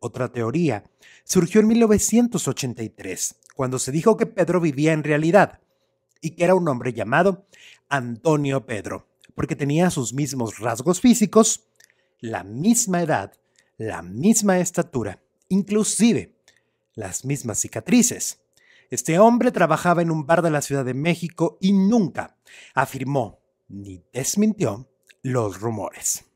otra teoría, surgió en 1983, cuando se dijo que Pedro vivía en realidad y que era un hombre llamado Antonio Pedro, porque tenía sus mismos rasgos físicos, la misma edad, la misma estatura, inclusive las mismas cicatrices. Este hombre trabajaba en un bar de la Ciudad de México y nunca afirmó ni desmintió los rumores.